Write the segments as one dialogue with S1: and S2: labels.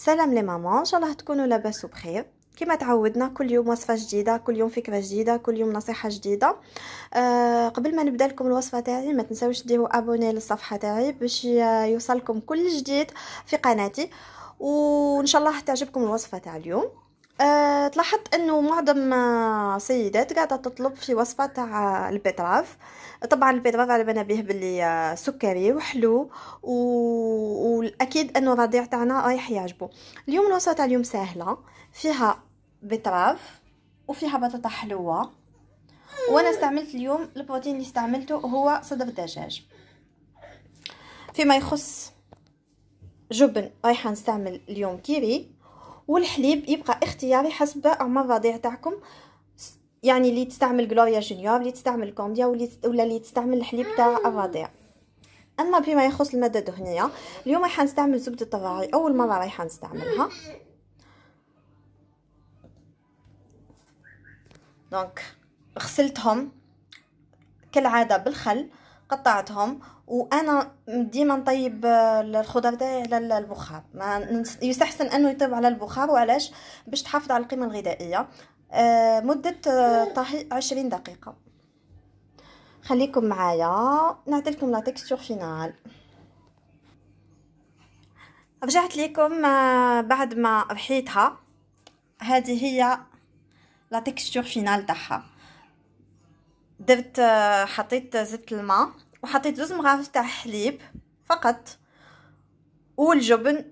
S1: سلام لي ماما ان شاء الله تكونوا لاباس وبخير كما تعودنا كل يوم وصفه جديده كل يوم فكره جديده كل يوم نصيحه جديده أه قبل ما نبدا لكم الوصفه تاعي ما تنساوش ديروا ابوني للصفحه تاعي باش يوصلكم كل جديد في قناتي وان شاء الله تعجبكم الوصفه تاع اليوم أه تلاحظت انه معظم السيدات آه، قاعده تطلب في وصفه تاع البيتراف طبعا البيتراف على بالنا به باللي آه، سكري وحلو و... اكيد انه الرضيع تاعنا رايح يعجبو اليوم الوصفه تاع اليوم سهله فيها بتراف وفيها بطاطا حلوه وانا استعملت اليوم البروتين اللي استعملته هو صدر دجاج فيما يخص جبن رايحه نستعمل اليوم كيري والحليب يبقى اختياري حسب عمر الرضيع تاعكم يعني اللي تستعمل جلوريا جونيور اللي تستعمل كونديا واللي ولا اللي تستعمل الحليب تاع الرضيع اما بما يخص الماده الدهنيه اليوم راح نستعمل زبده الطبيعي اول مره رايحه نستعملها دونك غسلتهم كالعاده بالخل قطعتهم وانا ديما نطيب الخضر آه، تاعي على البخار ما يستحسن انه يطيب على البخار وعلاش باش تحافظ على القيمه الغذائيه آه، مده آه، طهي 20 دقيقه خليكم معايا نعطيكم لا تيكستور فينال رجعت لكم آه، بعد ما رحيتها هذه هي لا تيكستور فينال تاعها درت آه، حطيت زيت الماء وحطيت زوز مغارف تاع حليب فقط والجبن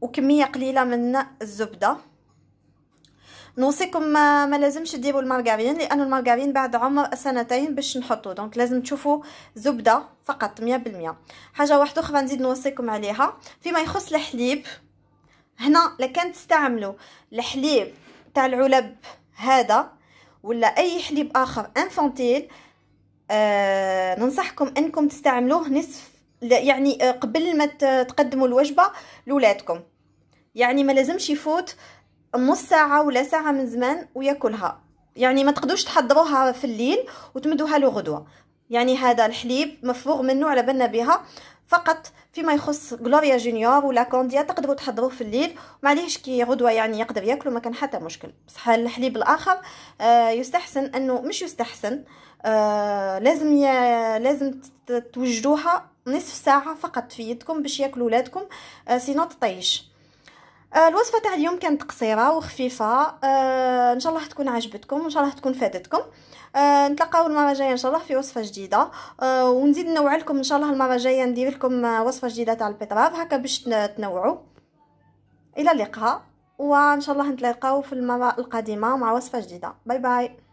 S1: وكميه قليله من الزبده نوصيكم ما, ما لازمش تجيبوا المارغرين لانه المارغرين بعد عمر سنتين باش نحطو دونك لازم تشوفوا زبده فقط 100% حاجه واحده اخرى نزيد نوصيكم عليها فيما يخص الحليب هنا لكان تستعملوا الحليب تاع العلب هذا ولا اي حليب اخر انفانتيل آه ننصحكم انكم تستعملوه نصف يعني آه، قبل ما تقدموا الوجبه لولادكم يعني ما لازمش يفوت نص ساعه ولا ساعه من زمان وياكلها يعني ما تقدوش تحضروها في الليل وتمدوها لغدوه غدوه يعني هذا الحليب مفروغ منه على بالنا بها فقط فيما يخص غلوريا جونيور ولا كونديا تقدروا تحضروه في الليل معليش كي غدوه يعني يقدر ياكلو ما كان حتى مشكل بصح الحليب الاخر آه، يستحسن انه مش يستحسن آه، لازم يا لازم توجدوها نصف ساعه فقط في يدكم باش ياكلوا ولادكم آه، سينو تطيش آه، الوصفه تاع اليوم كانت قصيره وخفيفه آه، ان شاء الله تكون عجبتكم وان شاء الله تكون فادتكم آه، نتلاقاو المره الجايه ان شاء الله في وصفه جديده ونزيد نوع لكم ان شاء الله المره الجايه ندير لكم وصفه جديده تاع البيتراف هكا باش تنوعوا الى اللقاء وان شاء الله نتلاقاو في المره القادمه مع وصفه جديده باي باي